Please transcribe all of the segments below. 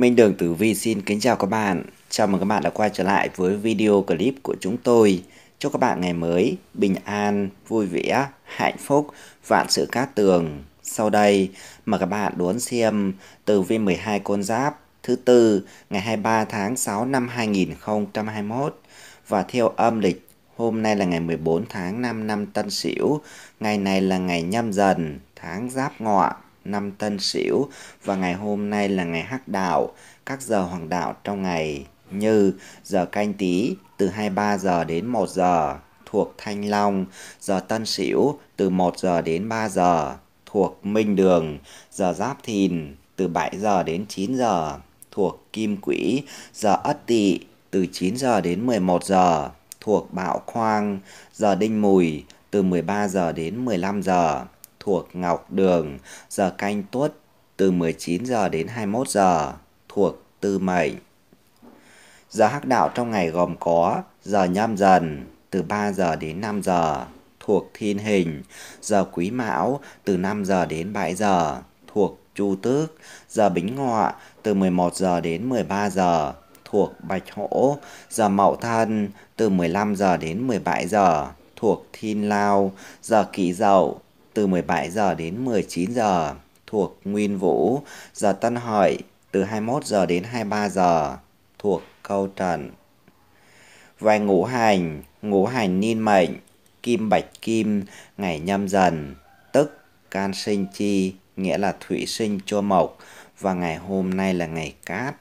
Minh Đường Tử Vi xin kính chào các bạn. Chào mừng các bạn đã quay trở lại với video clip của chúng tôi. Chúc các bạn ngày mới bình an, vui vẻ, hạnh phúc, vạn sự cát tường. Sau đây, mời các bạn đón xem tử vi 12 con giáp thứ tư ngày 23 tháng 6 năm 2021 và theo âm lịch Hôm nay là ngày 14 tháng 5 năm Tân Sửu, ngày này là ngày nhâm dần, tháng Giáp Ngọ năm Tân Sửu và ngày hôm nay là ngày Hắc Đạo, các giờ hoàng đạo trong ngày như giờ canh tí từ 23 giờ đến 1 giờ thuộc Thanh Long, giờ Tân Sửu từ 1 giờ đến 3 giờ thuộc Minh Đường, giờ Giáp Thìn từ 7 giờ đến 9 giờ thuộc Kim Quỹ, giờ Ất Tỵ từ 9 giờ đến 11 giờ thuộc Bạo Khoang, giờ Đinh Mùi từ 13 giờ đến 15 giờ thuộc Ngọc Đường, giờ canh tuất từ 19 giờ đến 21 giờ thuộc Tư Mệnh. Giờ hắc đạo trong ngày gồm có giờ nhâm dần từ 3 giờ đến 5 giờ thuộc Thiên Hình, giờ Quý Mão từ 5 giờ đến 7 giờ thuộc Chu Tước, giờ Bính Ngọ từ 11 giờ đến 13 giờ thuộc Bạch Hổ, giờ Mậu Thân từ 15 giờ đến 17 giờ thuộc Thiên Lao, giờ Kỷ Dậu từ 17 giờ đến 19 giờ thuộc Nguyên Vũ, giờ Tân Hợi từ 21 giờ đến 23 giờ thuộc Câu Trần. Về ngũ hành, ngũ hành niên mệnh, kim bạch kim, ngày nhâm dần, tức can sinh chi, nghĩa là thủy sinh cho mộc, và ngày hôm nay là ngày cát.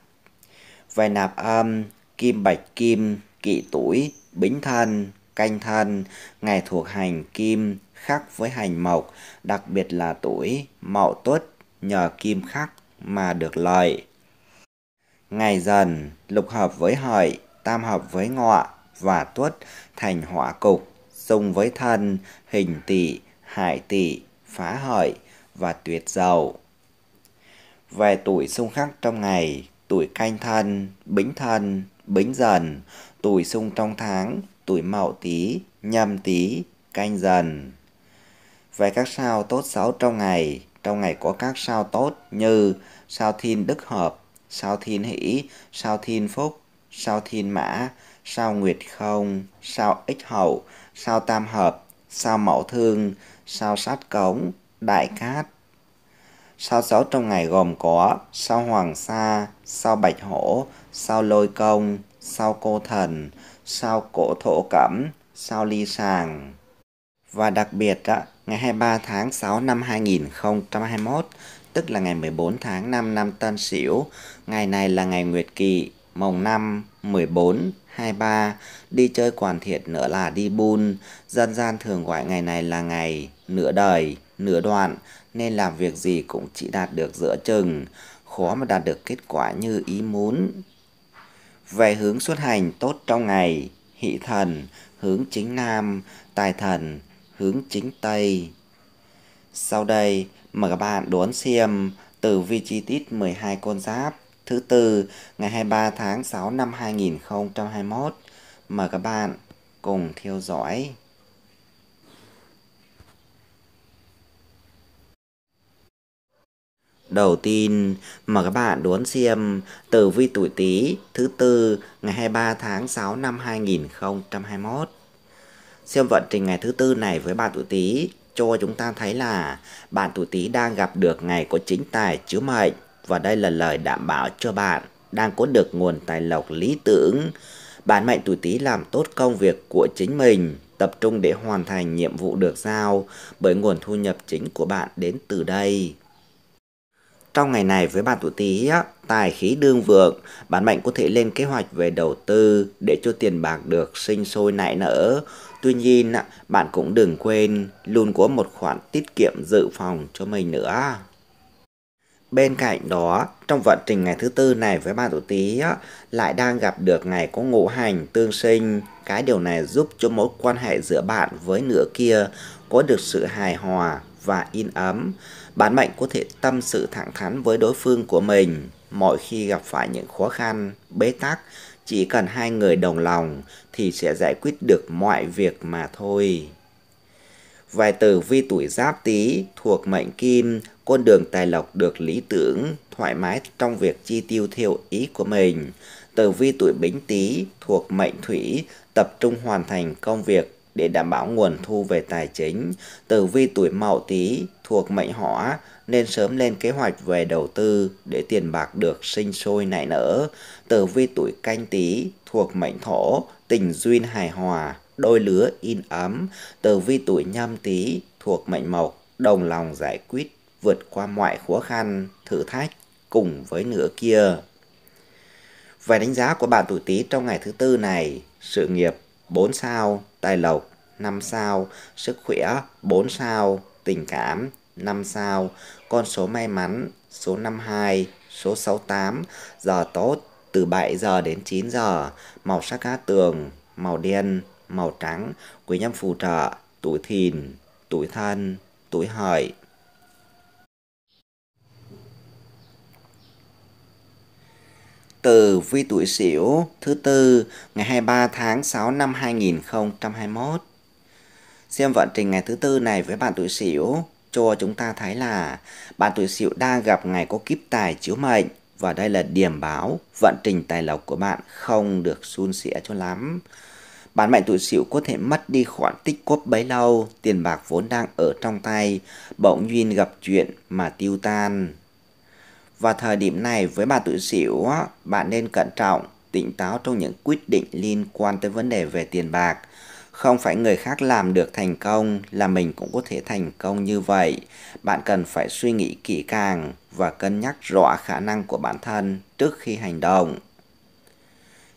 Về nạp âm, kim bạch kim, kỵ tuổi, bính thân, canh thân, ngày thuộc hành kim, khắc với hành mộc, đặc biệt là tuổi mậu tuất nhờ kim khắc mà được lợi. Ngày dần, lục hợp với hợi, tam hợp với ngọ và tuất thành hỏa cục, xung với thân, hình tỵ, hải tỵ, phá hợi và tuyệt dậu. Về tuổi xung khắc trong ngày, tuổi canh thân, bính thân, bính dần, tuổi xung trong tháng, tuổi mậu tý, nhâm tý, canh dần về các sao tốt xấu trong ngày. Trong ngày có các sao tốt như sao thiên đức hợp, sao thiên hỷ, sao thiên phúc, sao thiên mã, sao nguyệt không, sao ích hậu, sao tam hợp, sao mậu thương, sao sát cống, đại cát. Sao xấu trong ngày gồm có sao hoàng sa, sao bạch hổ, sao lôi công, sao cô thần, sao cổ thổ cẩm, sao ly sàng. Và đặc biệt á, ngày 23 tháng 6 năm 2021, tức là ngày 14 tháng 5 năm Tân Sửu. Ngày này là ngày Nguyệt Kỵ, mồng năm 14 23 đi chơi quản thiện nữa là đi bun, dân gian thường gọi ngày này là ngày nửa đời, nửa đoạn nên làm việc gì cũng chỉ đạt được giữa chừng, khó mà đạt được kết quả như ý muốn. Về hướng xuất hành tốt trong ngày, hỷ thần, hướng chính nam, tài thần, hướng chính Tây. Sau đây, mời các bạn đón xem tử vi chi tiết 12 con giáp thứ tư ngày 23 tháng 6 năm 2021. Mời các bạn cùng theo dõi. Đầu tiên, mời các bạn đón xem tử vi tuổi Tý thứ tư ngày 23 tháng 6 năm 2021. Xem vận trình ngày thứ tư này với bạn tuổi Tý cho chúng ta thấy là bạn tuổi Tý đang gặp được ngày có chính tài chiếu mệnh và đây là lời đảm bảo cho bạn đang có được nguồn tài lộc lý tưởng. Bạn mệnh tuổi Tý làm tốt công việc của chính mình, tập trung để hoàn thành nhiệm vụ được giao bởi nguồn thu nhập chính của bạn đến từ đây. Trong ngày này với bạn tuổi Tý tài khí đương vượng, bản mệnh có thể lên kế hoạch về đầu tư để cho tiền bạc được sinh sôi nảy nở. Tuy nhiên, bạn cũng đừng quên luôn có một khoản tiết kiệm dự phòng cho mình nữa. Bên cạnh đó, trong vận trình ngày thứ tư này với bạn tuổi Tý lại đang gặp được ngày có ngũ hành tương sinh. Cái điều này giúp cho mối quan hệ giữa bạn với nửa kia có được sự hài hòa và yên ấm. Bạn mệnh có thể tâm sự thẳng thắn với đối phương của mình mỗi khi gặp phải những khó khăn, bế tắc, chỉ cần hai người đồng lòng thì sẽ giải quyết được mọi việc mà thôi. Vài từ vi tuổi giáp tý thuộc mệnh kim, con đường tài lộc được lý tưởng, thoải mái trong việc chi tiêu theo ý của mình. từ vi tuổi bính tý thuộc mệnh thủy, tập trung hoàn thành công việc để đảm bảo nguồn thu về tài chính. từ vi tuổi mậu tý thuộc mệnh hỏa, nên sớm lên kế hoạch về đầu tư để tiền bạc được sinh sôi nảy nở. Tử vi tuổi canh tí thuộc mệnh thổ, tình duyên hài hòa, đôi lứa in ấm. Tử vi tuổi nhâm tí thuộc mệnh mộc, đồng lòng giải quyết, vượt qua mọi khó khăn, thử thách cùng với nửa kia. Về đánh giá của bạn tuổi Tý trong ngày thứ tư này, sự nghiệp 4 sao, tài lộc 5 sao, sức khỏe 4 sao, tình cảm 5 sao, con số may mắn, số 52, số 68, giờ tốt, từ 7 giờ đến 9 giờ, màu sắc cá tường, màu đen, màu trắng, quý nhân phù trợ, tuổi thìn, tuổi thân, tuổi hợi. Từ vi tuổi sửu thứ tư ngày 23 tháng 6 năm 2021. Xem vận trình ngày thứ tư này với bạn tuổi sửu cho chúng ta thấy là bạn tuổi Sửu đang gặp ngày có kiếp tài chiếu mệnh và đây là điểm báo vận trình tài lộc của bạn không được suôn sẻ cho lắm. Bạn mệnh tuổi Sửu có thể mất đi khoản tích góp bấy lâu, tiền bạc vốn đang ở trong tay bỗng nhiên gặp chuyện mà tiêu tan. Và thời điểm này với bạn tuổi Sửu, bạn nên cẩn trọng, tỉnh táo trong những quyết định liên quan tới vấn đề về tiền bạc không phải người khác làm được thành công là mình cũng có thể thành công như vậy bạn cần phải suy nghĩ kỹ càng và cân nhắc rõ khả năng của bản thân trước khi hành động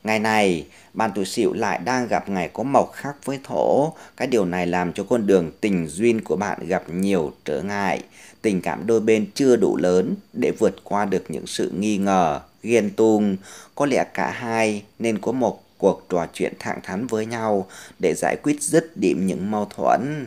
ngày này bạn tuổi sửu lại đang gặp ngày có mộc khác với thổ cái điều này làm cho con đường tình duyên của bạn gặp nhiều trở ngại tình cảm đôi bên chưa đủ lớn để vượt qua được những sự nghi ngờ ghen tuông có lẽ cả hai nên có một cuộc trò chuyện thẳng thắn với nhau để giải quyết dứt điểm những mâu thuẫn.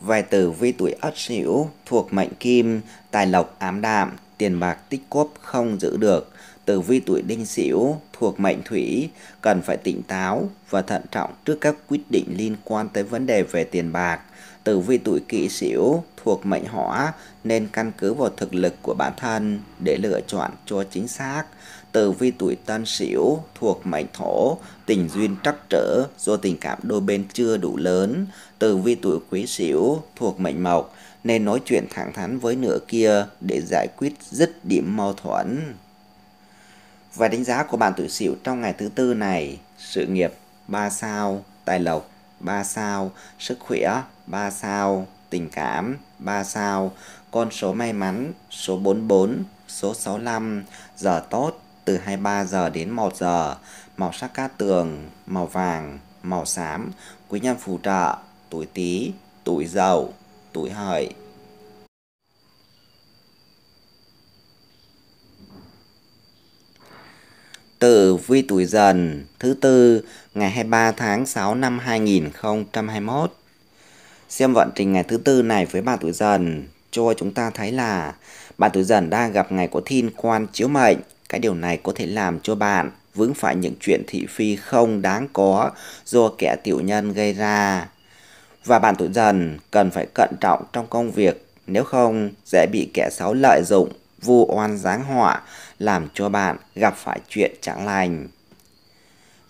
Vài tử vi tuổi ất sửu thuộc mệnh kim, tài lộc ám đạm, tiền bạc tích cóp không giữ được. Tử vi tuổi đinh sửu thuộc mệnh thủy, cần phải tỉnh táo và thận trọng trước các quyết định liên quan tới vấn đề về tiền bạc. Tử vi tuổi kỷ sửu thuộc mệnh hỏa nên căn cứ vào thực lực của bản thân để lựa chọn cho chính xác. Tử vi tuổi Tân Sửu thuộc mệnh thổ, tình duyên trắc trở do tình cảm đôi bên chưa đủ lớn. Tử vi tuổi quý Sửu thuộc mệnh mộc, nên nói chuyện thẳng thắn với nửa kia để giải quyết dứt điểm mâu thuẫn. Và đánh giá của bạn tuổi Sửu trong ngày thứ tư này, sự nghiệp 3 sao, tài lộc 3 sao, sức khỏe 3 sao, tình cảm 3 sao, con số may mắn số 44, số 65, giờ tốt từ 23 giờ đến 1 giờ, màu sắc cát tường, màu vàng, màu xám, quý nhân phù trợ, tuổi Tý, tuổi Dậu, tuổi Hợi. Tử vi tuổi dần thứ tư ngày 23 tháng 6 năm 2021. Xem vận trình ngày thứ tư này với bạn tuổi dần cho chúng ta thấy là bạn tuổi dần đang gặp ngày có thiên quan chiếu mệnh cái điều này có thể làm cho bạn vướng phải những chuyện thị phi không đáng có do kẻ tiểu nhân gây ra. Và bạn tuổi dần cần phải cẩn trọng trong công việc, nếu không dễ bị kẻ xấu lợi dụng, vu oan giáng họa, làm cho bạn gặp phải chuyện chẳng lành.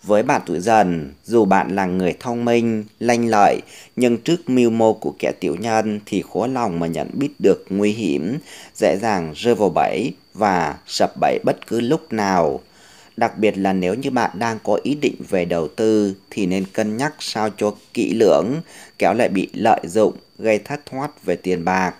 Với bạn tuổi dần, dù bạn là người thông minh, lanh lợi, nhưng trước mưu mô của kẻ tiểu nhân thì khó lòng mà nhận biết được nguy hiểm, dễ dàng rơi vào bẫy và sập bẫy bất cứ lúc nào. Đặc biệt là nếu như bạn đang có ý định về đầu tư thì nên cân nhắc sao cho kỹ lưỡng, kéo lại bị lợi dụng, gây thất thoát về tiền bạc.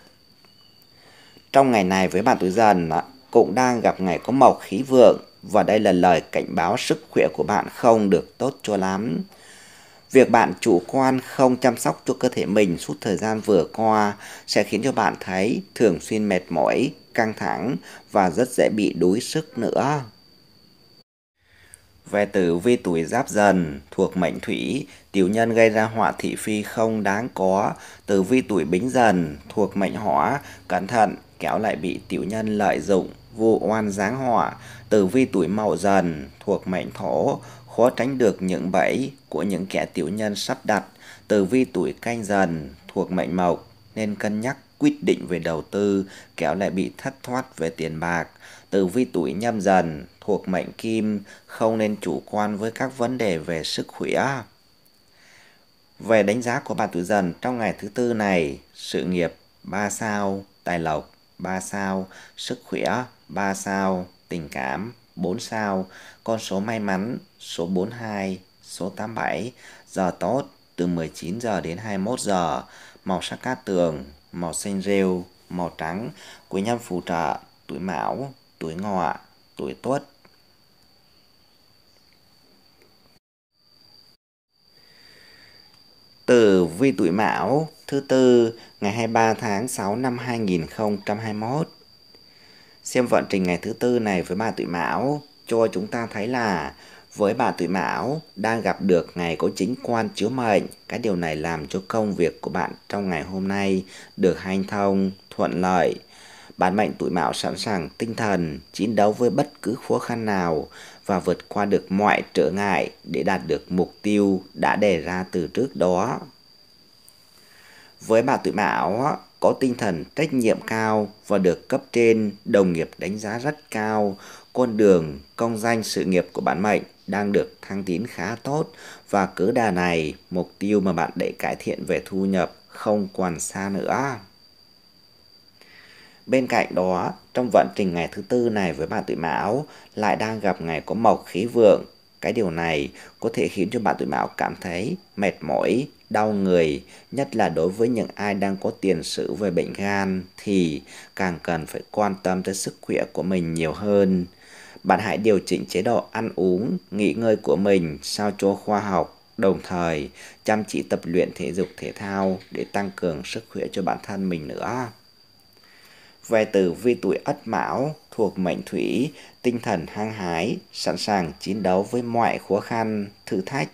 Trong ngày này với bạn tuổi dần cũng đang gặp ngày có mộc khí vượng và đây là lời cảnh báo sức khỏe của bạn không được tốt cho lắm. Việc bạn chủ quan không chăm sóc cho cơ thể mình suốt thời gian vừa qua sẽ khiến cho bạn thấy thường xuyên mệt mỏi, căng thẳng và rất dễ bị đuối sức nữa. Về tử vi tuổi giáp dần, thuộc mệnh thủy, tiểu nhân gây ra họa thị phi không đáng có. Tử vi tuổi bính dần, thuộc mệnh hỏa, cẩn thận, kéo lại bị tiểu nhân lợi dụng, vu oan giáng họa. Tử vi tuổi mậu dần, thuộc mệnh thổ, khó tránh được những bẫy của những kẻ tiểu nhân sắp đặt. Tử vi tuổi canh dần, thuộc mệnh mộc, nên cân nhắc quyết định về đầu tư kéo lại bị thất thoát về tiền bạc. Tử vi tuổi nhâm dần thuộc mệnh kim không nên chủ quan với các vấn đề về sức khỏe. Về đánh giá của bạn tuổi dần trong ngày thứ tư này, sự nghiệp 3 sao, tài lộc 3 sao, sức khỏe 3 sao, tình cảm 4 sao, con số may mắn số 42, số 87, giờ tốt từ 19 giờ đến 21 giờ, màu sắc cát tường màu xanh rêu, màu trắng của nhằm phù trợ tuổi mão, tuổi ngọ, tuổi tuất. từ vi tuổi mão thứ tư ngày 23 tháng 6 năm 2021. Xem vận trình ngày thứ tư này với bà tuổi mão cho chúng ta thấy là với bà tuổi Mão đang gặp được ngày có chính quan chiếu mệnh, cái điều này làm cho công việc của bạn trong ngày hôm nay được hanh thông, thuận lợi. Bản mệnh tuổi Mão sẵn sàng tinh thần, chiến đấu với bất cứ khó khăn nào và vượt qua được mọi trở ngại để đạt được mục tiêu đã đề ra từ trước đó. Với bà tuổi Mão, có tinh thần trách nhiệm cao và được cấp trên đồng nghiệp đánh giá rất cao, con đường công danh sự nghiệp của bản mệnh đang được thăng tiến khá tốt và cứ đà này mục tiêu mà bạn để cải thiện về thu nhập không còn xa nữa. Bên cạnh đó, trong vận trình ngày thứ tư này với bạn tuổi mão lại đang gặp ngày có mộc khí vượng. Cái điều này có thể khiến cho bạn tuổi mão cảm thấy mệt mỏi, đau người, nhất là đối với những ai đang có tiền sử về bệnh gan thì càng cần phải quan tâm tới sức khỏe của mình nhiều hơn. Bạn hãy điều chỉnh chế độ ăn uống, nghỉ ngơi của mình sao cho khoa học, đồng thời chăm chỉ tập luyện thể dục thể thao để tăng cường sức khỏe cho bản thân mình nữa. Về từ vi tuổi ất mão thuộc mệnh thủy, tinh thần hăng hái, sẵn sàng chiến đấu với mọi khó khăn, thử thách.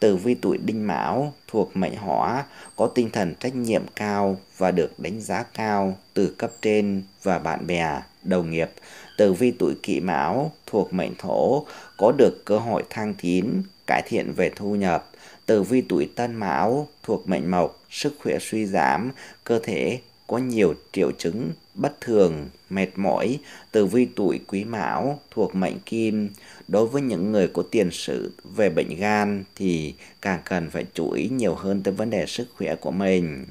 từ vi tuổi đinh mão thuộc mệnh hỏa, có tinh thần trách nhiệm cao và được đánh giá cao từ cấp trên và bạn bè, đồng nghiệp tử vi tuổi kỷ mão thuộc mệnh thổ có được cơ hội thăng tiến, cải thiện về thu nhập. Tử vi tuổi tân mão thuộc mệnh mộc, sức khỏe suy giảm, cơ thể có nhiều triệu chứng bất thường, mệt mỏi, tử vi tuổi quý mão thuộc mệnh kim. Đối với những người có tiền sử về bệnh gan thì càng cần phải chú ý nhiều hơn tới vấn đề sức khỏe của mình.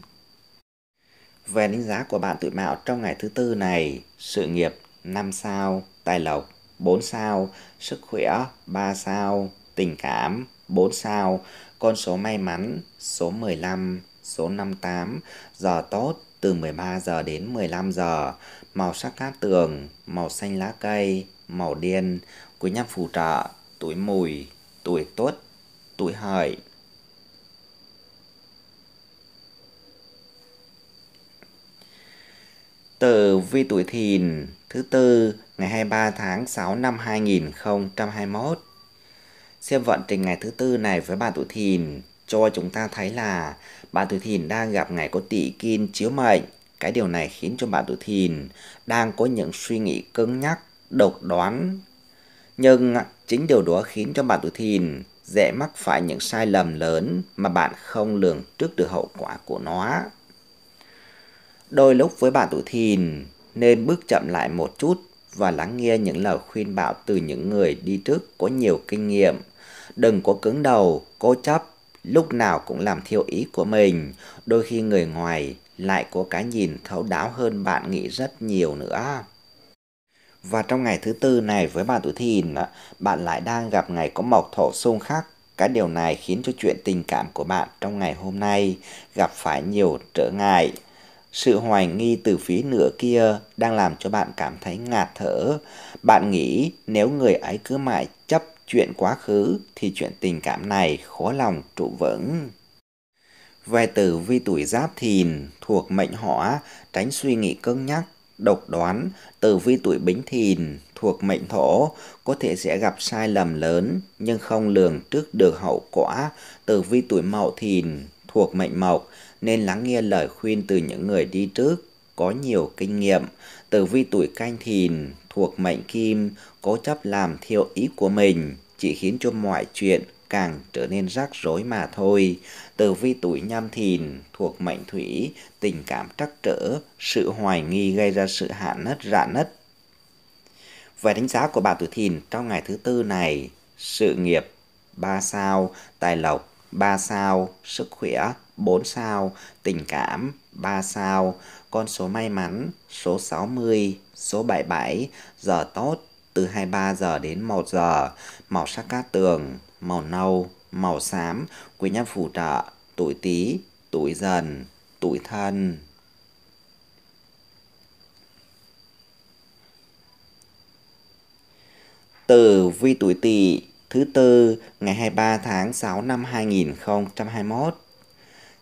Về đánh giá của bạn tuổi mão trong ngày thứ tư này, sự nghiệp 5 sao, tài lộc 4 sao, sức khỏe 3 sao, tình cảm 4 sao, con số may mắn số 15, số 58, giờ tốt từ 13 giờ đến 15 giờ, màu sắc cát tường, màu xanh lá cây, màu đen, quý nhân phù trợ, tuổi mùi, tuổi tuất, tuổi hợi. từ vi tuổi thìn Thứ tư, ngày 23 tháng 6 năm 2021. Xem vận trình ngày thứ tư này với bạn tuổi thìn cho chúng ta thấy là bạn tuổi thìn đang gặp ngày có tỵ kim chiếu mệnh. Cái điều này khiến cho bạn tuổi thìn đang có những suy nghĩ cứng nhắc, độc đoán. Nhưng chính điều đó khiến cho bạn tuổi thìn dễ mắc phải những sai lầm lớn mà bạn không lường trước được hậu quả của nó. Đôi lúc với bạn tuổi thìn, nên bước chậm lại một chút và lắng nghe những lời khuyên bảo từ những người đi trước có nhiều kinh nghiệm. Đừng có cứng đầu, cố chấp, lúc nào cũng làm theo ý của mình. Đôi khi người ngoài lại có cái nhìn thấu đáo hơn bạn nghĩ rất nhiều nữa. Và trong ngày thứ tư này với bà tuổi thìn, bạn lại đang gặp ngày có mộc thổ xung khắc. Cái điều này khiến cho chuyện tình cảm của bạn trong ngày hôm nay gặp phải nhiều trở ngại sự hoài nghi từ phía nửa kia đang làm cho bạn cảm thấy ngạt thở. Bạn nghĩ nếu người ấy cứ mãi chấp chuyện quá khứ thì chuyện tình cảm này khó lòng trụ vững. Về tử vi tuổi giáp thìn thuộc mệnh hỏa, tránh suy nghĩ cứng nhắc, độc đoán, tử vi tuổi bính thìn thuộc mệnh thổ có thể sẽ gặp sai lầm lớn nhưng không lường trước được hậu quả, tử vi tuổi mậu thìn thuộc mệnh mộc nên lắng nghe lời khuyên từ những người đi trước có nhiều kinh nghiệm. Tử vi tuổi canh thìn thuộc mệnh kim, cố chấp làm theo ý của mình, chỉ khiến cho mọi chuyện càng trở nên rắc rối mà thôi. Tử vi tuổi nhâm thìn thuộc mệnh thủy, tình cảm trắc trở, sự hoài nghi gây ra sự hạn nứt rạn nứt. Về đánh giá của bà tuổi thìn trong ngày thứ tư này, sự nghiệp 3 sao, tài lộc 3 sao, sức khỏe 4 sao, tình cảm 3 sao, con số may mắn số 60, số 77, giờ tốt từ 23 giờ đến 1 giờ, màu sắc cát tường, màu nâu, màu xám, quý nhân phù trợ, tuổi Tý, tuổi Dần, tuổi Thân. từ vi tuổi Tỵ thứ tư ngày 23 tháng 6 năm 2021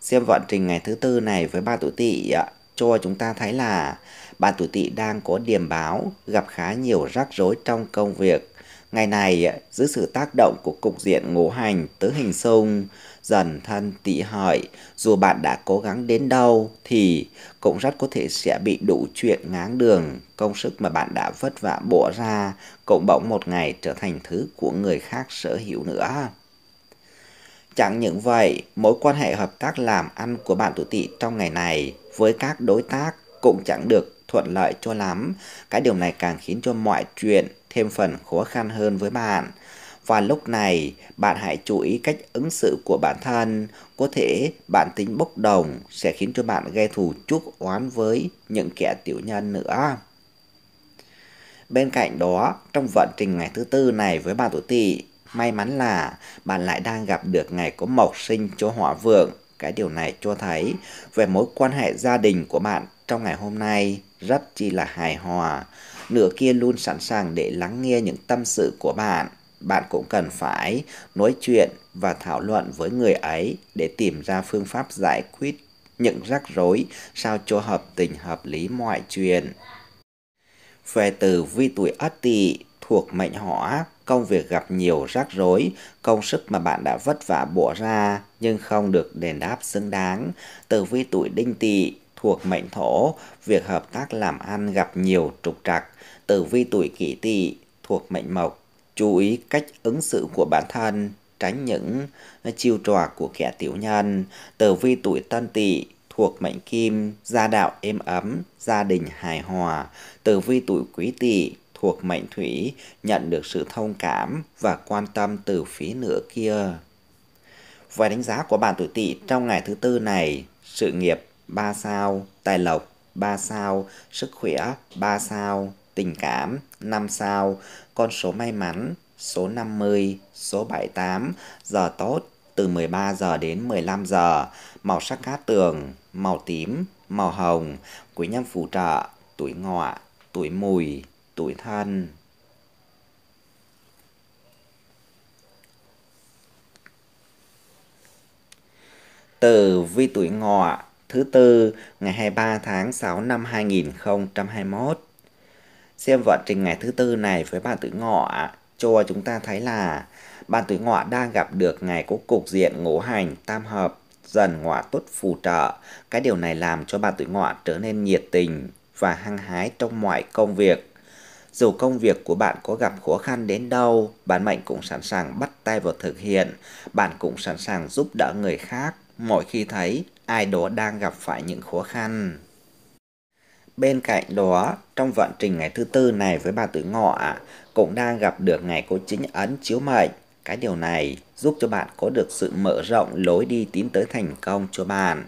xem vận trình ngày thứ tư này với ba tuổi tỵ cho chúng ta thấy là bạn tuổi tỵ đang có điểm báo gặp khá nhiều rắc rối trong công việc. Ngày này, dưới sự tác động của cục diện ngũ hành tứ hình xung, dần thân tỵ hợi, dù bạn đã cố gắng đến đâu thì cũng rất có thể sẽ bị đủ chuyện ngáng đường, công sức mà bạn đã vất vả bỏ ra cũng bỗng một ngày trở thành thứ của người khác sở hữu nữa. Chẳng những vậy, mối quan hệ hợp tác làm ăn của bạn tuổi tỵ trong ngày này với các đối tác cũng chẳng được thuận lợi cho lắm. Cái điều này càng khiến cho mọi chuyện thêm phần khó khăn hơn với bạn. Và lúc này, bạn hãy chú ý cách ứng xử của bản thân. Có thể bạn tính bốc đồng sẽ khiến cho bạn gây thù chúc oán với những kẻ tiểu nhân nữa. Bên cạnh đó, trong vận trình ngày thứ tư này với bạn tuổi tỵ, May mắn là bạn lại đang gặp được ngày có mộc sinh chúa hỏa vượng. Cái điều này cho thấy về mối quan hệ gia đình của bạn trong ngày hôm nay rất chi là hài hòa. Nửa kia luôn sẵn sàng để lắng nghe những tâm sự của bạn. Bạn cũng cần phải nói chuyện và thảo luận với người ấy để tìm ra phương pháp giải quyết những rắc rối sao cho hợp tình hợp lý mọi chuyện. Về từ vi tuổi Ất Tỵ thuộc mệnh Hỏa công việc gặp nhiều rắc rối, công sức mà bạn đã vất vả bỏ ra nhưng không được đền đáp xứng đáng. Tử vi tuổi đinh tỵ thuộc mệnh thổ, việc hợp tác làm ăn gặp nhiều trục trặc. Tử vi tuổi kỷ tỵ thuộc mệnh mộc, chú ý cách ứng xử của bản thân, tránh những chiêu trò của kẻ tiểu nhân. Tử vi tuổi tân tỵ thuộc mệnh kim, gia đạo êm ấm, gia đình hài hòa. Tử vi tuổi quý tỵ thuộc mệnh thủy nhận được sự thông cảm và quan tâm từ phía nửa kia. Vài đánh giá của bạn tuổi tỵ trong ngày thứ tư này, sự nghiệp 3 sao, tài lộc 3 sao, sức khỏe 3 sao, tình cảm 5 sao, con số may mắn số 50, số 78, giờ tốt từ 13 giờ đến 15 giờ, màu sắc cát tường, màu tím, màu hồng, quý nhân phù trợ, tuổi ngọ, tuổi mùi tuổi thân Từ vi tuổi ngọ thứ tư ngày 23 tháng 6 năm 2021. Xem vận trình ngày thứ tư này với bạn tuổi ngọ cho chúng ta thấy là bạn tuổi ngọ đang gặp được ngày có cục diện ngũ hành tam hợp dần ngọa tốt phù trợ. Cái điều này làm cho bạn tuổi ngọ trở nên nhiệt tình và hăng hái trong mọi công việc dù công việc của bạn có gặp khó khăn đến đâu, bạn Mạnh cũng sẵn sàng bắt tay vào thực hiện, bạn cũng sẵn sàng giúp đỡ người khác mỗi khi thấy ai đó đang gặp phải những khó khăn. Bên cạnh đó, trong vận trình ngày thứ tư này với bà tử ngọ cũng đang gặp được ngày cô chính ấn chiếu mệnh. Cái điều này giúp cho bạn có được sự mở rộng lối đi tiến tới thành công cho bạn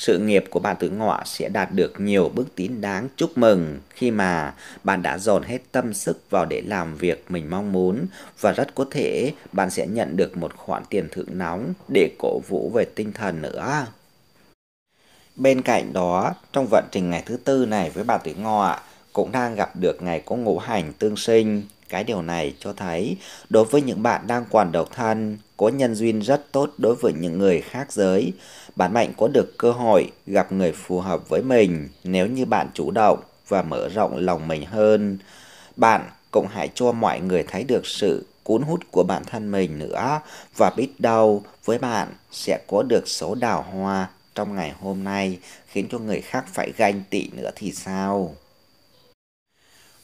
sự nghiệp của bạn tuổi ngọ sẽ đạt được nhiều bước tiến đáng chúc mừng khi mà bạn đã dồn hết tâm sức vào để làm việc mình mong muốn và rất có thể bạn sẽ nhận được một khoản tiền thưởng nóng để cổ vũ về tinh thần nữa. Bên cạnh đó, trong vận trình ngày thứ tư này với bạn tuổi ngọ cũng đang gặp được ngày có ngũ hành tương sinh. Cái điều này cho thấy đối với những bạn đang còn độc thân, có nhân duyên rất tốt đối với những người khác giới bạn mạnh có được cơ hội gặp người phù hợp với mình nếu như bạn chủ động và mở rộng lòng mình hơn. Bạn cũng hãy cho mọi người thấy được sự cuốn hút của bản thân mình nữa và biết đâu với bạn sẽ có được số đào hoa trong ngày hôm nay khiến cho người khác phải ganh tị nữa thì sao?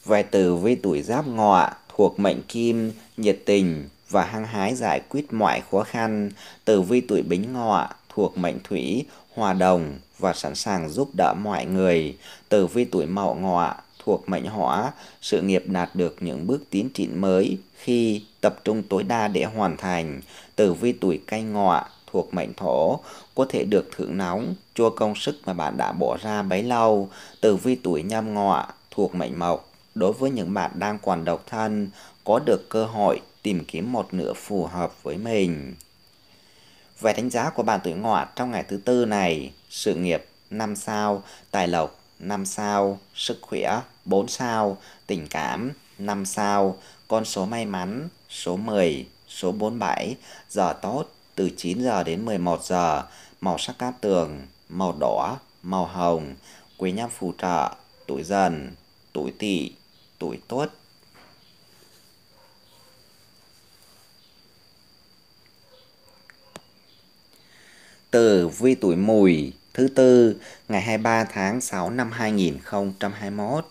Về từ vi tuổi giáp ngọ thuộc mệnh kim, nhiệt tình và hăng hái giải quyết mọi khó khăn. từ vi tuổi bính ngọ thuộc mệnh thủy, hòa đồng và sẵn sàng giúp đỡ mọi người. Tử vi tuổi mậu ngọ thuộc mệnh hỏa, sự nghiệp đạt được những bước tiến triển mới khi tập trung tối đa để hoàn thành. Tử vi tuổi canh ngọ thuộc mệnh thổ có thể được thưởng nóng cho công sức mà bạn đã bỏ ra bấy lâu. Tử vi tuổi nhâm ngọ thuộc mệnh mộc đối với những bạn đang còn độc thân có được cơ hội tìm kiếm một nửa phù hợp với mình. Về đánh giá của bạn tuổi ngọ trong ngày thứ tư này, sự nghiệp 5 sao, tài lộc 5 sao, sức khỏe 4 sao, tình cảm 5 sao, con số may mắn số 10, số 47, giờ tốt từ 9 giờ đến 11 giờ, màu sắc cát tường màu đỏ, màu hồng, quý nhân phù trợ, tuổi dần, tuổi tỵ, tuổi tuất. tử vi tuổi mùi thứ tư ngày 23 tháng 6 năm 2021.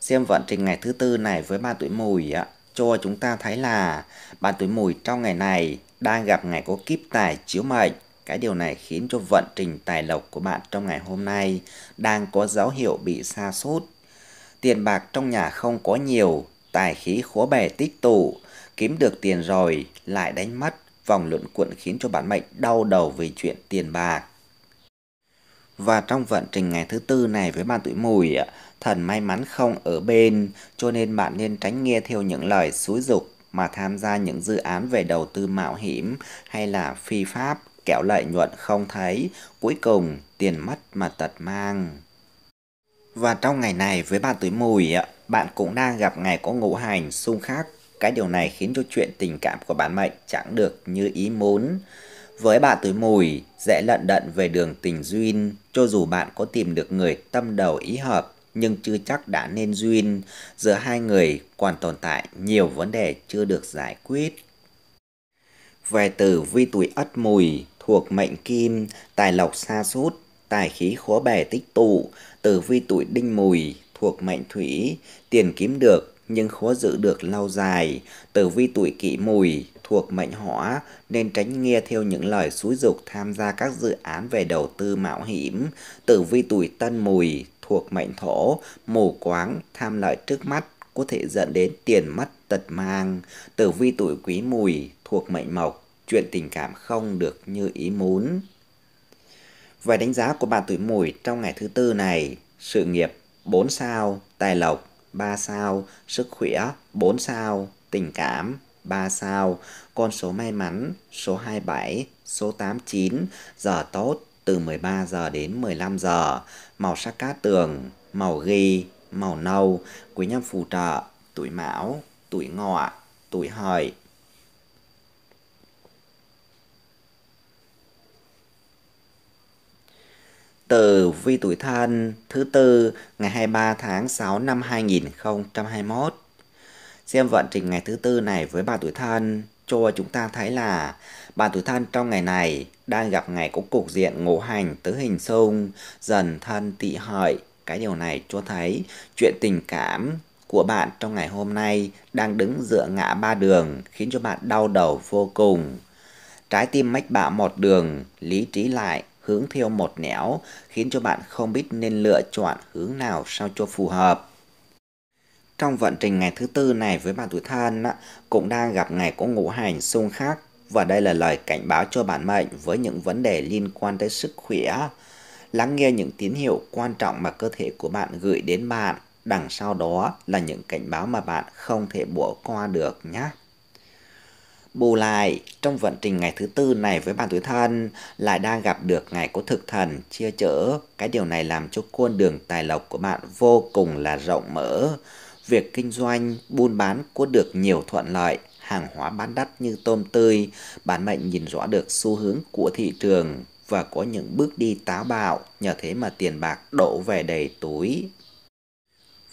Xem vận trình ngày thứ tư này với ba tuổi mùi á, cho chúng ta thấy là ba tuổi mùi trong ngày này đang gặp ngày có kiếp tài chiếu mệnh. Cái điều này khiến cho vận trình tài lộc của bạn trong ngày hôm nay đang có dấu hiệu bị sa sút. Tiền bạc trong nhà không có nhiều, tài khí khó bề tích tụ, kiếm được tiền rồi lại đánh mất vòng luận cuộn khiến cho bản mệnh đau đầu về chuyện tiền bạc. Và trong vận trình ngày thứ tư này với bạn tuổi mùi, thần may mắn không ở bên, cho nên bạn nên tránh nghe theo những lời xúi dục mà tham gia những dự án về đầu tư mạo hiểm hay là phi pháp, kẻo lợi nhuận không thấy, cuối cùng tiền mất mà tật mang. Và trong ngày này với bạn tuổi mùi, bạn cũng đang gặp ngày có ngũ hành xung khắc cái điều này khiến cho chuyện tình cảm của bản mệnh chẳng được như ý muốn. Với bạn tuổi mùi, dễ lận đận về đường tình duyên, cho dù bạn có tìm được người tâm đầu ý hợp, nhưng chưa chắc đã nên duyên, giữa hai người còn tồn tại nhiều vấn đề chưa được giải quyết. Về tử vi tuổi ất mùi, thuộc mệnh kim, tài lộc xa sút tài khí khó bè tích tụ, tử vi tuổi đinh mùi, thuộc mệnh thủy, tiền kiếm được nhưng khó giữ được lâu dài. Tử vi tuổi kỷ mùi thuộc mệnh hỏa nên tránh nghe theo những lời xúi dục tham gia các dự án về đầu tư mạo hiểm. Tử vi tuổi tân mùi thuộc mệnh thổ, mù quáng, tham lợi trước mắt có thể dẫn đến tiền mất tật mang. Tử vi tuổi quý mùi thuộc mệnh mộc, chuyện tình cảm không được như ý muốn. Về đánh giá của bạn tuổi mùi trong ngày thứ tư này, sự nghiệp 4 sao, tài lộc 3 sao, sức khỏe 4 sao, tình cảm 3 sao, con số may mắn số 27, số 89, giờ tốt từ 13 giờ đến 15 giờ, màu sắc cát tường, màu ghi, màu nâu, quý nhân phù trợ, tuổi mão, tuổi ngọ, tuổi hợi, tử vi tuổi thân thứ tư ngày 23 tháng 6 năm 2021. Xem vận trình ngày thứ tư này với bà tuổi thân cho chúng ta thấy là bà tuổi thân trong ngày này đang gặp ngày có cục diện ngũ hành tứ hình xung dần thân tị hợi. Cái điều này cho thấy chuyện tình cảm của bạn trong ngày hôm nay đang đứng dựa ngã ba đường khiến cho bạn đau đầu vô cùng. Trái tim mách bạo một đường, lý trí lại hướng theo một nẻo khiến cho bạn không biết nên lựa chọn hướng nào sao cho phù hợp. Trong vận trình ngày thứ tư này với bạn tuổi thân cũng đang gặp ngày có ngũ hành xung khắc và đây là lời cảnh báo cho bản mệnh với những vấn đề liên quan tới sức khỏe. Lắng nghe những tín hiệu quan trọng mà cơ thể của bạn gửi đến bạn, đằng sau đó là những cảnh báo mà bạn không thể bỏ qua được nhé. Bù lại, trong vận trình ngày thứ tư này với bạn tuổi thân lại đang gặp được ngày có thực thần chia chở. Cái điều này làm cho con đường tài lộc của bạn vô cùng là rộng mở. Việc kinh doanh, buôn bán có được nhiều thuận lợi, hàng hóa bán đắt như tôm tươi, bản mệnh nhìn rõ được xu hướng của thị trường và có những bước đi táo bạo, nhờ thế mà tiền bạc đổ về đầy túi.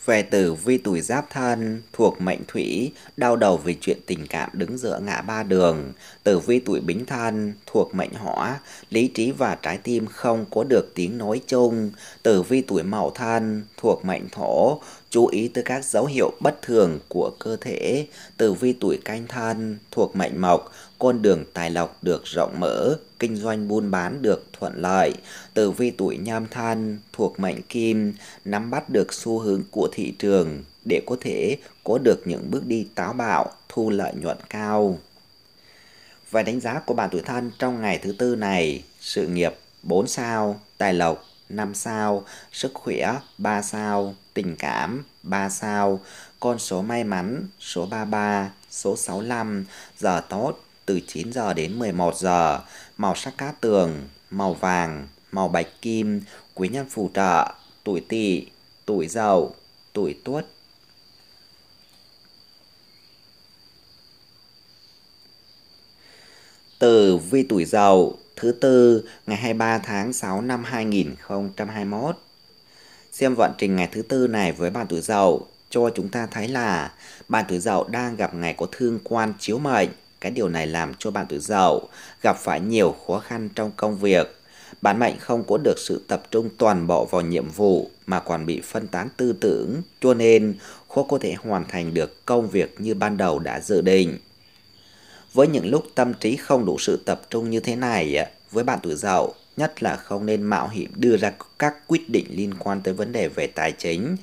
Về tử vi tuổi giáp thân thuộc mệnh thủy, đau đầu vì chuyện tình cảm đứng giữa ngã ba đường. Tử vi tuổi bính thân thuộc mệnh hỏa, lý trí và trái tim không có được tiếng nói chung. Tử vi tuổi mậu thân thuộc mệnh thổ, chú ý tới các dấu hiệu bất thường của cơ thể, từ vi tuổi canh thân thuộc mệnh mộc, con đường tài lộc được rộng mở, kinh doanh buôn bán được thuận lợi. từ vi tuổi nhâm thân thuộc mệnh kim, nắm bắt được xu hướng của thị trường để có thể có được những bước đi táo bạo, thu lợi nhuận cao. Và đánh giá của bạn tuổi thân trong ngày thứ tư này, sự nghiệp 4 sao, tài lộc 5 sao, sức khỏe 3 sao, tình cảm 3 sao, con số may mắn số 33, số 65, giờ tốt từ 9 giờ đến 11 giờ, màu sắc cát tường, màu vàng, màu bạch kim, quý nhân phù trợ, tuổi tỵ, tuổi dậu, tuổi tuất. từ vi tuổi dậu thứ tư ngày 23 tháng 6 năm 2021 Xem vận trình ngày thứ tư này với bạn tuổi dậu cho chúng ta thấy là bạn tuổi dậu đang gặp ngày có thương quan chiếu mệnh. Cái điều này làm cho bạn tuổi dậu gặp phải nhiều khó khăn trong công việc. bạn mệnh không có được sự tập trung toàn bộ vào nhiệm vụ mà còn bị phân tán tư tưởng, cho nên khó có thể hoàn thành được công việc như ban đầu đã dự định. Với những lúc tâm trí không đủ sự tập trung như thế này, với bạn tuổi dậu, nhất là không nên mạo hiểm đưa ra các quyết định liên quan tới vấn đề về tài chính.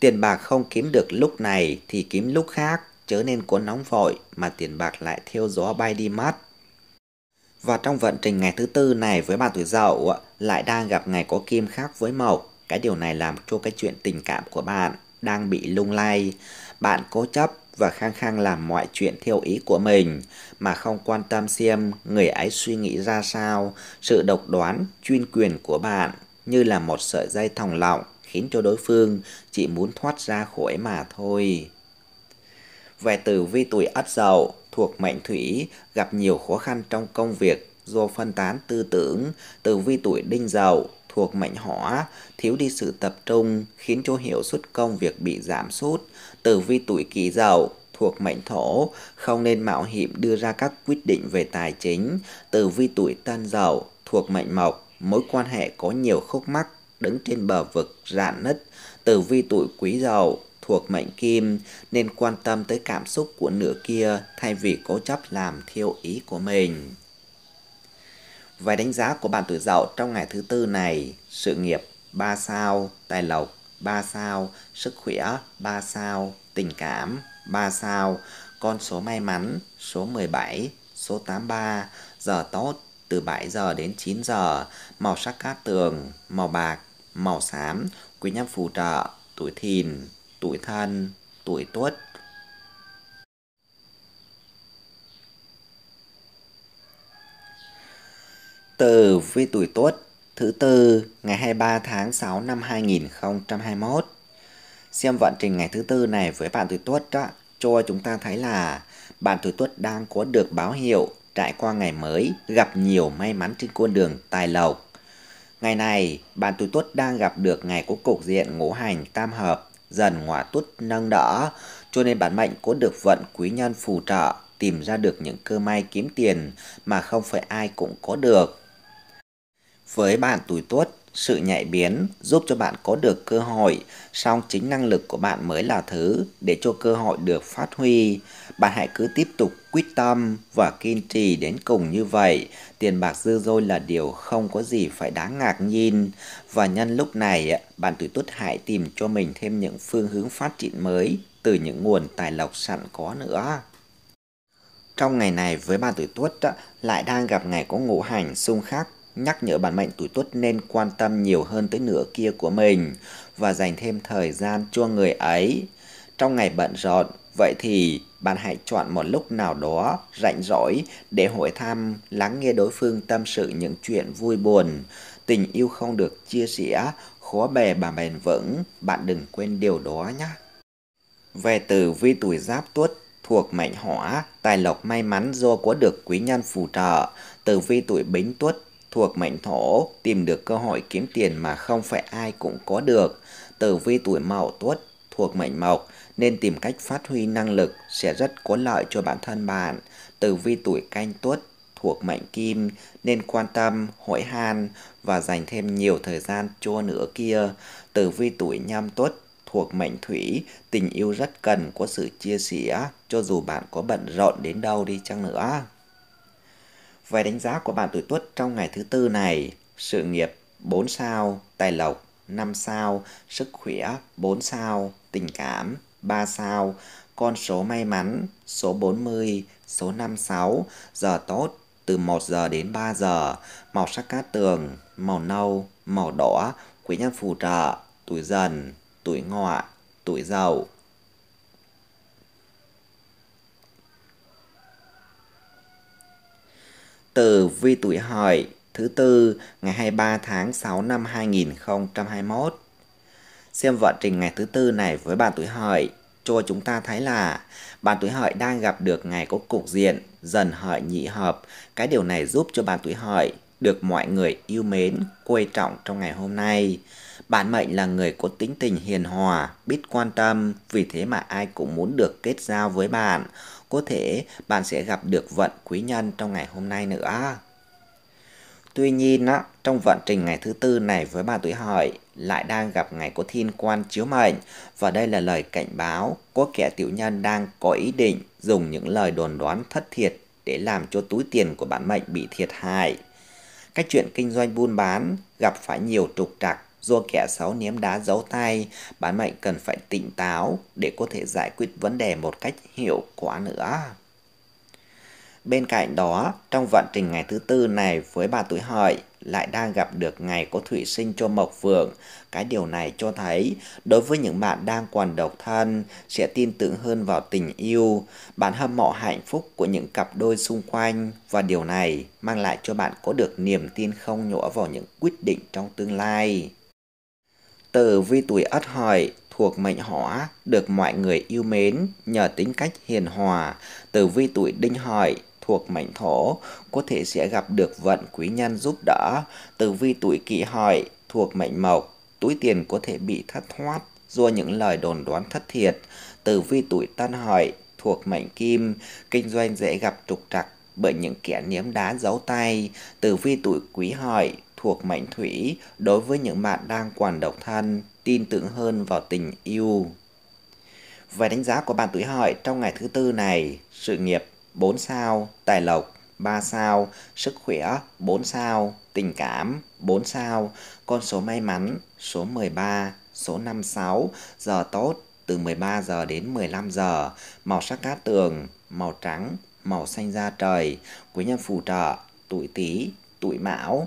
Tiền bạc không kiếm được lúc này thì kiếm lúc khác, chớ nên cuốn nóng vội mà tiền bạc lại theo gió bay đi mất. Và trong vận trình ngày thứ tư này với bạn tuổi dậu lại đang gặp ngày có kim khác với mộc. Cái điều này làm cho cái chuyện tình cảm của bạn đang bị lung lay. Bạn cố chấp và khăng khăng làm mọi chuyện theo ý của mình mà không quan tâm xem người ấy suy nghĩ ra sao, sự độc đoán, chuyên quyền của bạn như là một sợi dây thòng lọng khiến cho đối phương chỉ muốn thoát ra khỏi mà thôi. Về tử vi tuổi ất dậu thuộc mệnh thủy gặp nhiều khó khăn trong công việc do phân tán tư tưởng, tử vi tuổi đinh dậu thuộc mệnh hỏa, thiếu đi sự tập trung khiến cho hiệu suất công việc bị giảm sút, tử vi tuổi kỷ dậu thuộc mệnh thổ, không nên mạo hiểm đưa ra các quyết định về tài chính. Tử vi tuổi tân dậu thuộc mệnh mộc, mối quan hệ có nhiều khúc mắc, đứng trên bờ vực rạn nứt. Tử vi tuổi quý dậu thuộc mệnh kim nên quan tâm tới cảm xúc của nửa kia thay vì cố chấp làm theo ý của mình. Vài đánh giá của bạn tuổi dậu trong ngày thứ tư này, sự nghiệp 3 sao, tài lộc 3 sao, sức khỏe 3 sao, tình cảm 3 sao, con số may mắn số 17, số 83, giờ tốt từ 7 giờ đến 9 giờ, màu sắc cát tường, màu bạc, màu xám, quý nhân phù trợ, tuổi thìn, tuổi thân, tuổi tuất. Từ vi tuổi tuất thứ tư ngày 23 tháng 6 năm 2021. Xem vận trình ngày thứ tư này với bạn tuổi tuất đó, cho chúng ta thấy là bạn tuổi tuất đang có được báo hiệu trải qua ngày mới, gặp nhiều may mắn trên con đường tài lộc. Ngày này, bạn tuổi tuất đang gặp được ngày có cục diện ngũ hành tam hợp, dần ngọa tuất nâng đỡ, cho nên bản mệnh có được vận quý nhân phù trợ, tìm ra được những cơ may kiếm tiền mà không phải ai cũng có được. Với bạn tuổi tuất, sự nhạy biến giúp cho bạn có được cơ hội, song chính năng lực của bạn mới là thứ để cho cơ hội được phát huy. Bạn hãy cứ tiếp tục quyết tâm và kiên trì đến cùng như vậy. Tiền bạc dư dôi là điều không có gì phải đáng ngạc nhiên. Và nhân lúc này, bạn tuổi tuất hãy tìm cho mình thêm những phương hướng phát triển mới từ những nguồn tài lộc sẵn có nữa trong ngày này với bạn tuổi tuất lại đang gặp ngày có ngũ hành xung khắc nhắc nhở bản mệnh tuổi tuất nên quan tâm nhiều hơn tới nửa kia của mình và dành thêm thời gian cho người ấy. Trong ngày bận rộn, vậy thì bạn hãy chọn một lúc nào đó rảnh rỗi để hỏi thăm, lắng nghe đối phương tâm sự những chuyện vui buồn. Tình yêu không được chia sẻ, khó bề mà bền vững, bạn đừng quên điều đó nhé. Về tử vi tuổi giáp tuất thuộc mệnh hỏa, tài lộc may mắn do có được quý nhân phù trợ, tử vi tuổi bính tuất thuộc mệnh thổ tìm được cơ hội kiếm tiền mà không phải ai cũng có được. Tử vi tuổi mậu tuất thuộc mệnh mộc nên tìm cách phát huy năng lực sẽ rất có lợi cho bản thân bạn. Tử vi tuổi canh tuất thuộc mệnh kim nên quan tâm, hội han và dành thêm nhiều thời gian cho nửa kia. Tử vi tuổi nhâm tuất thuộc mệnh thủy, tình yêu rất cần có sự chia sẻ cho dù bạn có bận rộn đến đâu đi chăng nữa. Về đánh giá của bạn tuổi tuất trong ngày thứ tư này, sự nghiệp 4 sao, tài lộc 5 sao, sức khỏe 4 sao, tình cảm 3 sao, con số may mắn số 40, số 56, giờ tốt từ 1 giờ đến 3 giờ, màu sắc cát tường, màu nâu, màu đỏ, quý nhân phù trợ, tuổi dần, tuổi ngọ, tuổi dậu. từ vi tuổi hợi thứ tư ngày 23 tháng 6 năm 2021. Xem vận trình ngày thứ tư này với bạn tuổi hợi cho chúng ta thấy là bạn tuổi hợi đang gặp được ngày có cục diện dần hợi nhị hợp. Cái điều này giúp cho bạn tuổi hợi được mọi người yêu mến, quê trọng trong ngày hôm nay. bạn mệnh là người có tính tình hiền hòa, biết quan tâm, vì thế mà ai cũng muốn được kết giao với bạn có thể bạn sẽ gặp được vận quý nhân trong ngày hôm nay nữa. Tuy nhiên, trong vận trình ngày thứ tư này với bà tuổi hợi lại đang gặp ngày có thiên quan chiếu mệnh và đây là lời cảnh báo có kẻ tiểu nhân đang có ý định dùng những lời đồn đoán thất thiệt để làm cho túi tiền của bản mệnh bị thiệt hại. Các chuyện kinh doanh buôn bán gặp phải nhiều trục trặc do kẻ xấu ném đá giấu tay, bản mệnh cần phải tỉnh táo để có thể giải quyết vấn đề một cách hiệu quả nữa. Bên cạnh đó, trong vận trình ngày thứ tư này với bà tuổi hợi lại đang gặp được ngày có thủy sinh cho mộc vượng. Cái điều này cho thấy, đối với những bạn đang còn độc thân, sẽ tin tưởng hơn vào tình yêu. Bạn hâm mộ hạnh phúc của những cặp đôi xung quanh và điều này mang lại cho bạn có được niềm tin không nhỏ vào những quyết định trong tương lai. Tử vi tuổi Ất Hợi thuộc mệnh Hỏa được mọi người yêu mến nhờ tính cách hiền hòa. Tử vi tuổi Đinh Hợi thuộc mệnh Thổ có thể sẽ gặp được vận quý nhân giúp đỡ. Tử vi tuổi Kỷ Hợi thuộc mệnh Mộc túi tiền có thể bị thất thoát do những lời đồn đoán thất thiệt. Tử vi tuổi Tân Hợi thuộc mệnh Kim kinh doanh dễ gặp trục trặc bởi những kẻ ném đá giấu tay. Tử vi tuổi Quý Hợi thuộc mệnh thủy đối với những bạn đang quản độc thân, tin tưởng hơn vào tình yêu. Về đánh giá của bạn tuổi hợi trong ngày thứ tư này, sự nghiệp 4 sao, tài lộc 3 sao, sức khỏe 4 sao, tình cảm 4 sao, con số may mắn số 13, số 56, giờ tốt từ 13 giờ đến 15 giờ, màu sắc cát tường, màu trắng, màu xanh da trời, quý nhân phù trợ, tuổi Tý, tuổi Mão,